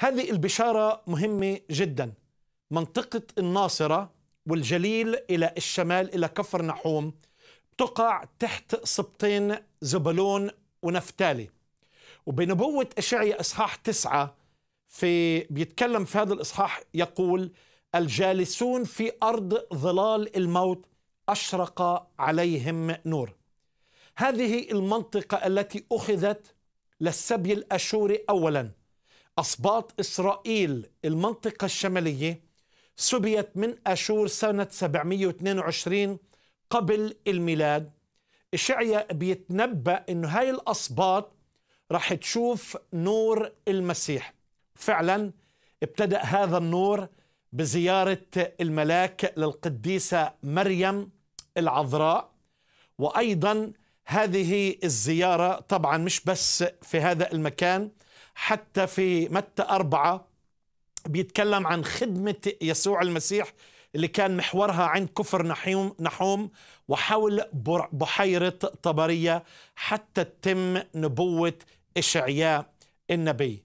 هذه البشارة مهمة جدا منطقة الناصرة والجليل إلى الشمال إلى كفر نحوم تقع تحت سبطين زبلون ونفتالي وبنبوة أشعيا إصحاح تسعة في بيتكلم في هذا الإصحاح يقول الجالسون في أرض ظلال الموت أشرق عليهم نور هذه المنطقة التي أخذت للسبي الأشوري أولا أصباط إسرائيل المنطقة الشمالية سبيت من أشور سنة 722 قبل الميلاد إشعيا بيتنبأ أنه هاي الأصباط رح تشوف نور المسيح فعلا ابتدأ هذا النور بزيارة الملاك للقديسة مريم العذراء وأيضا هذه الزيارة طبعا مش بس في هذا المكان حتى في متى أربعة بيتكلم عن خدمة يسوع المسيح اللي كان محورها عند كفر نحوم, نحوم وحول بحيرة طبرية حتى تتم نبوة إشعياء النبي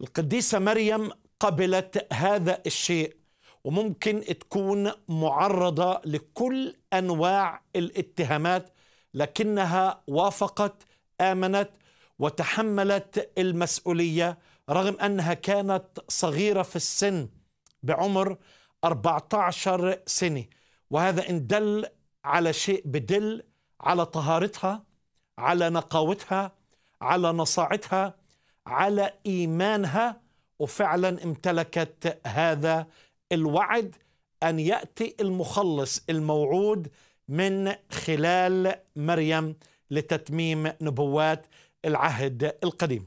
القديسة مريم قبلت هذا الشيء وممكن تكون معرضة لكل أنواع الاتهامات لكنها وافقت آمنت وتحملت المسؤولية رغم أنها كانت صغيرة في السن بعمر 14 سنة وهذا إن دل على شيء بدل على طهارتها على نقاوتها على نصاعتها على إيمانها وفعلا امتلكت هذا الوعد أن يأتي المخلص الموعود من خلال مريم لتتميم نبوات العهد القديم